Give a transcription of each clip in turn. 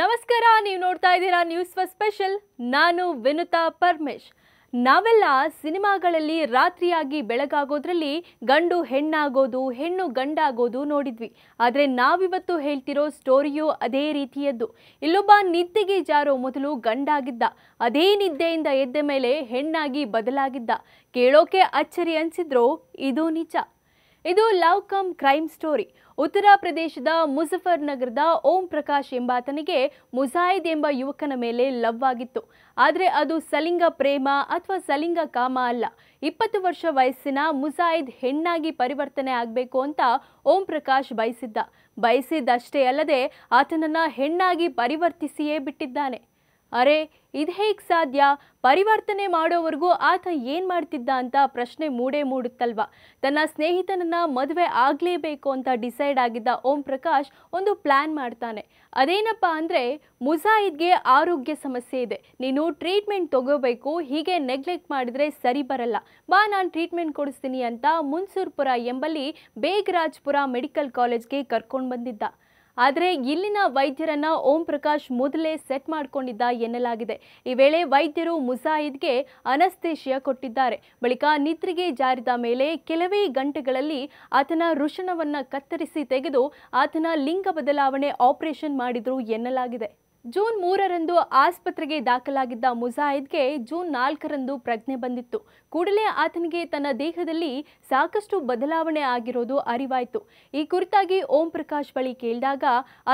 ನಮಸ್ಕಾರ ನೀವು ನೋಡ್ತಾ ಇದ್ದೀರಾ ನ್ಯೂಸ್ ಫರ್ ಸ್ಪೆಷಲ್ ನಾನು ವಿನುತಾ ಪರಮೇಶ್ ನಾವೆಲ್ಲ ಸಿನಿಮಾಗಳಲ್ಲಿ ರಾತ್ರಿಯಾಗಿ ಬೆಳಗಾಗೋದ್ರಲ್ಲಿ ಗಂಡು ಹೆಣ್ಣಾಗೋದು ಹೆಣ್ಣು ಗಂಡಾಗೋದು ನೋಡಿದ್ವಿ ಆದರೆ ನಾವಿವತ್ತು ಹೇಳ್ತಿರೋ ಸ್ಟೋರಿಯು ಅದೇ ರೀತಿಯದ್ದು ಇಲ್ಲೊಬ್ಬ ನಿದ್ದೆಗೆ ಜಾರೋ ಮೊದಲು ಗಂಡಾಗಿದ್ದ ಅದೇ ನಿದ್ದೆಯಿಂದ ಎದ್ದ ಮೇಲೆ ಹೆಣ್ಣಾಗಿ ಬದಲಾಗಿದ್ದ ಕೇಳೋಕೆ ಅಚ್ಚರಿ ಅನಿಸಿದ್ರು ಇದು ನಿಜ ಇದು ಲವ್ ಕಮ್ ಕ್ರೈಮ್ ಸ್ಟೋರಿ ಉತ್ತರ ಪ್ರದೇಶದ ಮುಜಫರ್ ನಗರದ ಓಂ ಪ್ರಕಾಶ್ ಎಂಬಾತನಿಗೆ ಮುಜಾಯಿದ್ ಎಂಬ ಯುವಕನ ಮೇಲೆ ಲವ್ ಆಗಿತ್ತು ಆದರೆ ಅದು ಸಲಿಂಗ ಪ್ರೇಮ ಅಥವಾ ಸಲಿಂಗ ಕಾಮ ಅಲ್ಲ ಇಪ್ಪತ್ತು ವರ್ಷ ವಯಸ್ಸಿನ ಮುಜಾಯಿದ್ ಹೆಣ್ಣಾಗಿ ಪರಿವರ್ತನೆ ಆಗಬೇಕು ಅಂತ ಓಂ ಪ್ರಕಾಶ್ ಬಯಸಿದ್ದ ಬಯಸಿದ್ದಷ್ಟೇ ಅಲ್ಲದೆ ಆತನನ್ನು ಹೆಣ್ಣಾಗಿ ಪರಿವರ್ತಿಸಿಯೇ ಬಿಟ್ಟಿದ್ದಾನೆ ಅರೆ ಇದು ಹೇಗೆ ಸಾಧ್ಯ ಪರಿವರ್ತನೆ ಮಾಡೋವರೆಗೂ ಆತ ಏನು ಮಾಡ್ತಿದ್ದ ಅಂತ ಪ್ರಶ್ನೆ ಮೂಡೇ ಮೂಡುತ್ತಲ್ವ ತನ್ನ ಸ್ನೇಹಿತನನ್ನು ಮದುವೆ ಆಗಲೇಬೇಕು ಅಂತ ಡಿಸೈಡ್ ಆಗಿದ್ದ ಓಂ ಪ್ರಕಾಶ್ ಒಂದು ಪ್ಲ್ಯಾನ್ ಮಾಡ್ತಾನೆ ಅದೇನಪ್ಪ ಅಂದರೆ ಮುಜಾಯಿದ್ಗೆ ಆರೋಗ್ಯ ಸಮಸ್ಯೆ ಇದೆ ನೀನು ಟ್ರೀಟ್ಮೆಂಟ್ ತಗೋಬೇಕು ಹೀಗೆ ನೆಗ್ಲೆಕ್ಟ್ ಮಾಡಿದರೆ ಸರಿ ಬರಲ್ಲ ಬಾ ನಾನು ಟ್ರೀಟ್ಮೆಂಟ್ ಕೊಡಿಸ್ತೀನಿ ಅಂತ ಮುನ್ಸೂರ್ಪುರ ಎಂಬಲ್ಲಿ ಬೇಗರಾಜ್ಪುರ ಮೆಡಿಕಲ್ ಕಾಲೇಜ್ಗೆ ಕರ್ಕೊಂಡು ಬಂದಿದ್ದ ಆದರೆ ಇಲ್ಲಿನ ವೈದ್ಯರನ್ನ ಓಂ ಪ್ರಕಾಶ್ ಮೊದಲೇ ಸೆಟ್ ಮಾಡಿಕೊಂಡಿದ್ದ ಎನ್ನಲಾಗಿದೆ ಈ ವೇಳೆ ವೈದ್ಯರು ಮುಸಾಹಿದ್ಗೆ ಅನಸ್ತೇಶಿಯ ಕೊಟ್ಟಿದ್ದಾರೆ ಬಳಿಕ ನಿದ್ರೆಗೆ ಜಾರಿದ ಮೇಲೆ ಕೆಲವೇ ಗಂಟೆಗಳಲ್ಲಿ ಆತನ ವೃಷಣವನ್ನ ಕತ್ತರಿಸಿ ತೆಗೆದು ಆತನ ಲಿಂಗ ಬದಲಾವಣೆ ಆಪರೇಷನ್ ಮಾಡಿದ್ರು ಎನ್ನಲಾಗಿದೆ ಜೂನ್ ಮೂರರಂದು ಆಸ್ಪತ್ರೆಗೆ ದಾಖಲಾಗಿದ್ದ ಮುಜಾಹಿದ್ಗೆ ಜೂನ್ ನಾಲ್ಕರಂದು ಪ್ರಜ್ಞೆ ಬಂದಿತ್ತು ಕೂಡಲೇ ಆತನಿಗೆ ತನ್ನ ದೇಹದಲ್ಲಿ ಸಾಕಷ್ಟು ಬದಲಾವಣೆ ಆಗಿರೋದು ಅರಿವಾಯಿತು ಈ ಕುರಿತಾಗಿ ಓಂ ಪ್ರಕಾಶ್ ಬಳಿ ಕೇಳಿದಾಗ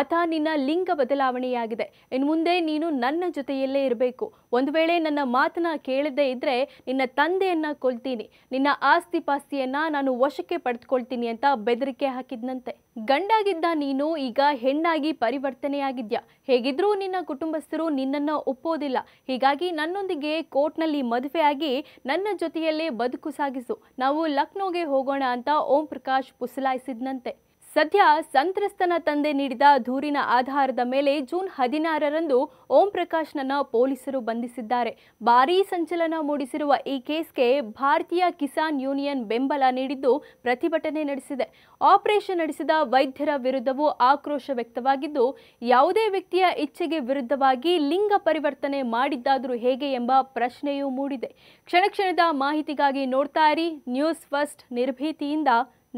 ಆತ ನಿನ್ನ ಲಿಂಗ ಬದಲಾವಣೆಯಾಗಿದೆ ಇನ್ನು ಮುಂದೆ ನೀನು ನನ್ನ ಜೊತೆಯಲ್ಲೇ ಇರಬೇಕು ಒಂದು ವೇಳೆ ನನ್ನ ಮಾತನ್ನ ಕೇಳದೇ ಇದ್ರೆ ನಿನ್ನ ತಂದೆಯನ್ನ ಕೊಲ್ತೀನಿ ನಿನ್ನ ಆಸ್ತಿ ಪಾಸ್ತಿಯನ್ನ ನಾನು ವಶಕ್ಕೆ ಪಡೆದುಕೊಳ್ತೀನಿ ಅಂತ ಬೆದರಿಕೆ ಹಾಕಿದ್ನಂತೆ ಗಂಡಾಗಿದ್ದ ನೀನು ಈಗ ಹೆಣ್ಣಾಗಿ ಪರಿವರ್ತನೆಯಾಗಿದ್ಯಾ ಹೇಗಿದ್ರು ನಿನ್ನ ಕುಟುಂಬಸ್ಥರು ನಿನ್ನನ್ನು ಒಪ್ಪೋದಿಲ್ಲ ಹೀಗಾಗಿ ನನ್ನೊಂದಿಗೆ ಕೋರ್ಟ್ನಲ್ಲಿ ಮದುವೆಯಾಗಿ ನನ್ನ ಜೊತೆಯಲ್ಲೇ ಬದುಕು ಸಾಗಿಸು ನಾವು ಲಕ್ನೋಗೆ ಹೋಗೋಣ ಅಂತ ಓಂ ಪ್ರಕಾಶ್ ಪುಸಲಾಯಿಸಿದ್ನಂತೆ ಸದ್ಯ ಸಂತ್ರಸ್ತನ ತಂದೆ ನೀಡಿದ ದೂರಿನ ಆಧಾರದ ಮೇಲೆ ಜೂನ್ ಹದಿನಾರರಂದು ಓಂ ಪ್ರಕಾಶ್ನನ್ನ ಪೊಲೀಸರು ಬಂಧಿಸಿದ್ದಾರೆ ಭಾರೀ ಸಂಚಲನ ಮೂಡಿಸಿರುವ ಈ ಕೇಸ್ಗೆ ಭಾರತೀಯ ಕಿಸಾನ್ ಯೂನಿಯನ್ ಬೆಂಬಲ ನೀಡಿದ್ದು ಪ್ರತಿಭಟನೆ ನಡೆಸಿದೆ ಆಪರೇಷನ್ ನಡೆಸಿದ ವೈದ್ಯರ ವಿರುದ್ಧವೂ ಆಕ್ರೋಶ ವ್ಯಕ್ತವಾಗಿದ್ದು ಯಾವುದೇ ವ್ಯಕ್ತಿಯ ಇಚ್ಛೆಗೆ ವಿರುದ್ಧವಾಗಿ ಲಿಂಗ ಪರಿವರ್ತನೆ ಮಾಡಿದ್ದಾದರೂ ಹೇಗೆ ಎಂಬ ಪ್ರಶ್ನೆಯೂ ಮೂಡಿದೆ ಕ್ಷಣ ಕ್ಷಣದ ಮಾಹಿತಿಗಾಗಿ ನೋಡ್ತಾ ಇರಿ ನ್ಯೂಸ್ ಫಸ್ಟ್ ನಿರ್ಭೀತಿಯಿಂದ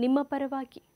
ನಿಮ್ಮ ಪರವಾಗಿ